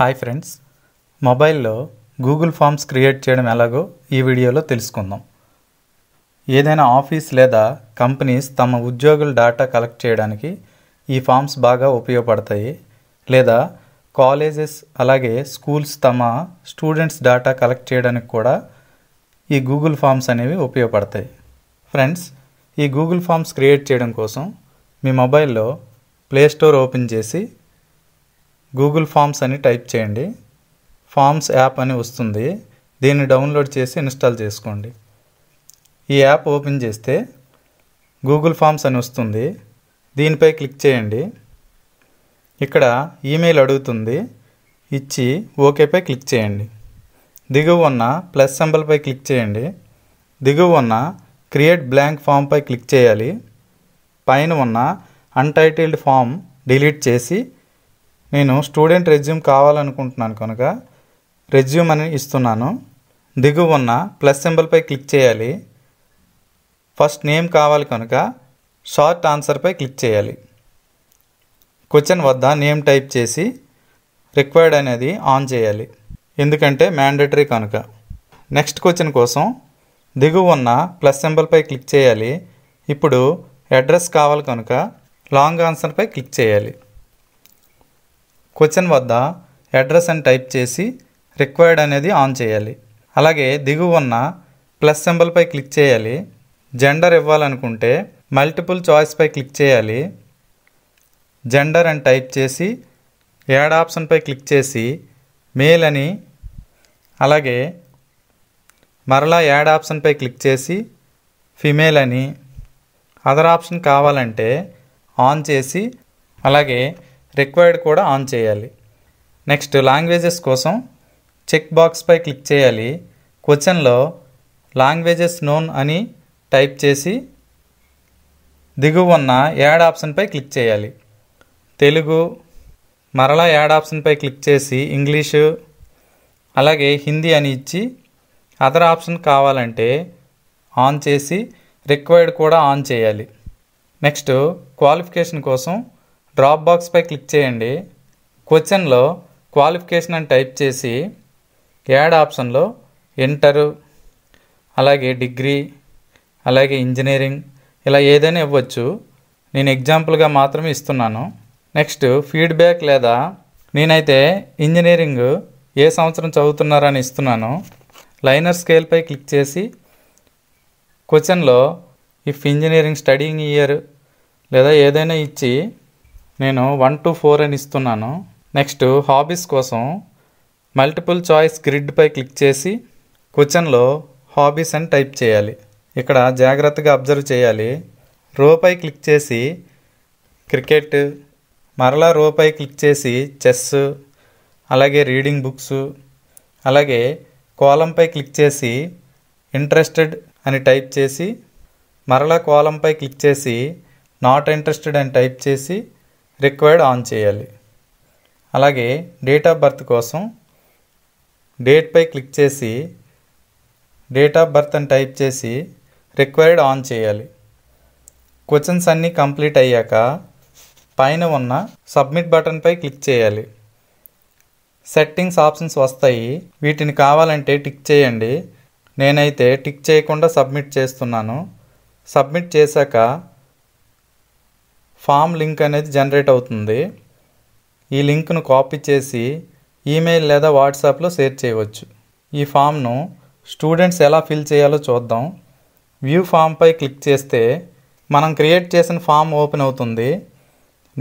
hi friends మొబైల్లో Google forms create చేయడం ఎలాగో ఈ వీడియోలో తెలుసుకుందాం ఏదైనా ఆఫీస్ లేదా కంపెనీస్ తమ ఉద్యోగుల డేటా కలెక్ట్ చేయడానికి ఈ ఫామ్స్ బాగా ఉపయోగపడతాయి లేదా కాలేజెస్ అలాగే స్కూల్స్ తమ స్టూడెంట్స్ డేటా కలెక్ట్ చేయడానికి కూడా ఈ గూగుల్ ఫామ్స్ అనేవి ఉపయోగపడతాయి ఫ్రెండ్స్ ఈ గూగుల్ ఫామ్స్ క్రియేట్ చేయడం కోసం మీ మొబైల్లో ప్లేస్టోర్ ఓపెన్ చేసి గూగుల్ ఫామ్స్ అని టైప్ చేయండి ఫామ్స్ యాప్ అని వస్తుంది దీన్ని డౌన్లోడ్ చేసి ఇన్స్టాల్ చేసుకోండి ఈ యాప్ ఓపెన్ చేస్తే గూగుల్ ఫామ్స్ అని వస్తుంది దీనిపై క్లిక్ చేయండి ఇక్కడ ఈమెయిల్ అడుగుతుంది ఇచ్చి ఓకేపై క్లిక్ చేయండి దిగువ ఉన్న ప్లస్ సింబల్పై క్లిక్ చేయండి దిగువ ఉన్న క్రియేట్ బ్లాంక్ ఫామ్పై క్లిక్ చేయాలి పైన ఉన్న అన్టైటిల్డ్ ఫామ్ డిలీట్ చేసి నేను స్టూడెంట్ రెజ్యూమ్ కావాలనుకుంటున్నాను కనుక రెజ్యూమ్ అని ఇస్తున్నాను దిగువ ఉన్న ప్లస్ సింబల్పై క్లిక్ చేయాలి ఫస్ట్ నేమ్ కావాలి కనుక షార్ట్ ఆన్సర్పై క్లిక్ చేయాలి క్వశ్చన్ వద్ద నేమ్ టైప్ చేసి రిక్వైర్డ్ అనేది ఆన్ చేయాలి ఎందుకంటే మ్యాండేటరీ కనుక నెక్స్ట్ క్వశ్చన్ కోసం దిగువ ఉన్న ప్లస్ సింబల్పై క్లిక్ చేయాలి ఇప్పుడు అడ్రస్ కావాలి కనుక లాంగ్ ఆన్సర్పై క్లిక్ చేయాలి క్వశ్చన్ వద్ద అడ్రస్ అని టైప్ చేసి రిక్వైర్డ్ అనేది ఆన్ చేయాలి అలాగే దిగువ ఉన్న ప్లస్ సింబల్పై క్లిక్ చేయాలి జెండర్ ఇవ్వాలనుకుంటే మల్టిపుల్ చాయిస్పై క్లిక్ చేయాలి జెండర్ అని టైప్ చేసి యాడ్ ఆప్షన్పై క్లిక్ చేసి మేల్ అని అలాగే మరలా యాడ్ ఆప్షన్పై క్లిక్ చేసి ఫిమేల్ అని అదర్ ఆప్షన్ కావాలంటే ఆన్ చేసి అలాగే రిక్వైర్డ్ కూడా ఆన్ చేయాలి నెక్స్ట్ లాంగ్వేజెస్ కోసం చెక్ బాక్స్పై క్లిక్ చేయాలి క్వశ్చన్లో లాంగ్వేజెస్ నోన్ అని టైప్ చేసి దిగువ ఉన్న యాడ్ ఆప్షన్పై క్లిక్ చేయాలి తెలుగు మరలా యాడ్ ఆప్షన్పై క్లిక్ చేసి ఇంగ్లీషు అలాగే హిందీ అని ఇచ్చి అదర్ ఆప్షన్ కావాలంటే ఆన్ చేసి రిక్వైర్డ్ కూడా ఆన్ చేయాలి నెక్స్ట్ క్వాలిఫికేషన్ కోసం డ్రాప్ బాక్స్పై క్లిక్ చేయండి క్వశ్చన్లో క్వాలిఫికేషన్ అని టైప్ చేసి యాడ్ ఆప్షన్లో ఇంటరు అలాగే డిగ్రీ అలాగే ఇంజనీరింగ్ ఇలా ఏదైనా ఇవ్వచ్చు నేను ఎగ్జాంపుల్గా మాత్రమే ఇస్తున్నాను నెక్స్ట్ ఫీడ్బ్యాక్ లేదా నేనైతే ఇంజనీరింగ్ ఏ సంవత్సరం చదువుతున్నారని ఇస్తున్నాను లైనర్ స్కేల్పై క్లిక్ చేసి క్వశ్చన్లో ఇఫ్ ఇంజనీరింగ్ స్టడీయింగ్ ఇయర్ లేదా ఏదైనా ఇచ్చి నేను వన్ టు ఫోర్ అని ఇస్తున్నాను నెక్స్ట్ హాబీస్ కోసం మల్టిపుల్ చాయిస్ గ్రిడ్పై క్లిక్ చేసి క్వశ్చన్లో హాబీస్ అని టైప్ చేయాలి ఇక్కడ జాగ్రత్తగా అబ్జర్వ్ చేయాలి రోపై క్లిక్ చేసి క్రికెట్ మరలా రోపై క్లిక్ చేసి చెస్ అలాగే రీడింగ్ బుక్స్ అలాగే కోలంపై క్లిక్ చేసి ఇంట్రెస్టెడ్ అని టైప్ చేసి మరలా కోలంపై క్లిక్ చేసి నాట్ ఇంట్రెస్టెడ్ అని టైప్ చేసి రిక్వైర్డ్ ఆన్ చేయాలి అలాగే డేట్ ఆఫ్ బర్త్ కోసం డేట్పై క్లిక్ చేసి డేట్ ఆఫ్ బర్త్ అని టైప్ చేసి రిక్వైర్డ్ ఆన్ చేయాలి క్వశ్చన్స్ అన్నీ కంప్లీట్ అయ్యాక పైన ఉన్న సబ్మిట్ బటన్పై క్లిక్ చేయాలి సెట్టింగ్స్ ఆప్షన్స్ వస్తాయి వీటిని కావాలంటే టిక్ చేయండి నేనైతే టిక్ చేయకుండా సబ్మిట్ చేస్తున్నాను సబ్మిట్ చేశాక ఫామ్ లింక్ అనేది జనరేట్ అవుతుంది ఈ లింక్ను కాపీ చేసి ఈమెయిల్ లేదా వాట్సాప్లో షేర్ చేయవచ్చు ఈ ఫామ్ను స్టూడెంట్స్ ఎలా ఫిల్ చేయాలో చూద్దాం వ్యూ ఫామ్పై క్లిక్ చేస్తే మనం క్రియేట్ చేసిన ఫామ్ ఓపెన్ అవుతుంది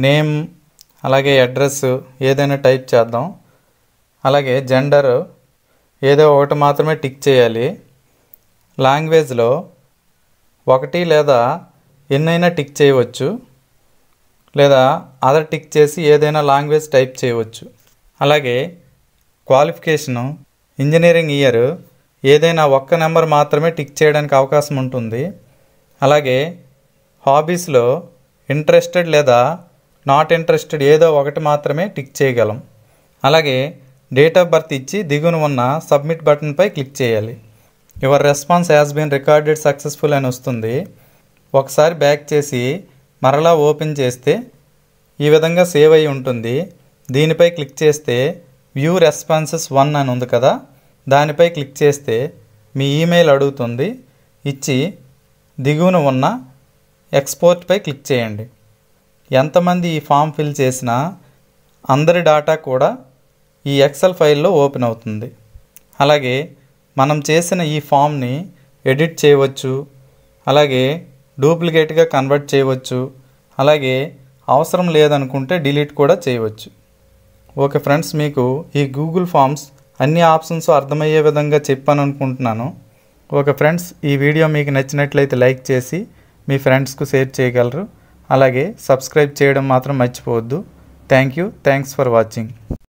నేమ్ అలాగే అడ్రస్ ఏదైనా టైప్ చేద్దాం అలాగే జెండర్ ఏదో ఒకటి మాత్రమే టిక్ చేయాలి లాంగ్వేజ్లో ఒకటి లేదా ఎన్నైనా టిక్ చేయవచ్చు లేదా అదర్ టిక్ చేసి ఏదైనా లాంగ్వేజ్ టైప్ చేయవచ్చు అలాగే క్వాలిఫికేషను ఇంజనీరింగ్ ఇయర్ ఏదైనా ఒక్క నెంబర్ మాత్రమే టిక్ చేయడానికి అవకాశం ఉంటుంది అలాగే హాబీస్లో ఇంట్రెస్టెడ్ లేదా నాట్ ఇంట్రెస్టెడ్ ఏదో ఒకటి మాత్రమే టిక్ చేయగలం అలాగే డేట్ ఆఫ్ బర్త్ ఇచ్చి దిగున ఉన్న సబ్మిట్ బటన్పై క్లిక్ చేయాలి your response has been recorded successful అని వస్తుంది ఒకసారి బ్యాక్ చేసి మరలా ఓపెన్ చేస్తే ఈ విధంగా సేవ్ అయి ఉంటుంది దీనిపై క్లిక్ చేస్తే వ్యూ రెస్పాన్సెస్ వన్ అని ఉంది కదా దానిపై క్లిక్ చేస్తే మీ ఈమెయిల్ అడుగుతుంది ఇచ్చి దిగువన ఉన్న ఎక్స్పోర్ట్పై క్లిక్ చేయండి ఎంతమంది ఈ ఫామ్ ఫిల్ చేసినా అందరి డాటా కూడా ఈ ఎక్సెల్ ఫైల్లో ఓపెన్ అవుతుంది అలాగే మనం చేసిన ఈ ఫామ్ని ఎడిట్ చేయవచ్చు అలాగే డూప్లికేట్గా కన్వర్ట్ చేయవచ్చు అలాగే అవసరం లేదనుకుంటే డిలీట్ కూడా చేయవచ్చు ఓకే ఫ్రెండ్స్ మీకు ఈ గూగుల్ ఫామ్స్ అన్ని ఆప్షన్స్ అర్థమయ్యే విధంగా చెప్పాను అనుకుంటున్నాను ఓకే ఫ్రెండ్స్ ఈ వీడియో మీకు నచ్చినట్లయితే లైక్ చేసి మీ ఫ్రెండ్స్కు షేర్ చేయగలరు అలాగే సబ్స్క్రైబ్ చేయడం మాత్రం మర్చిపోవద్దు thank you thanks for watching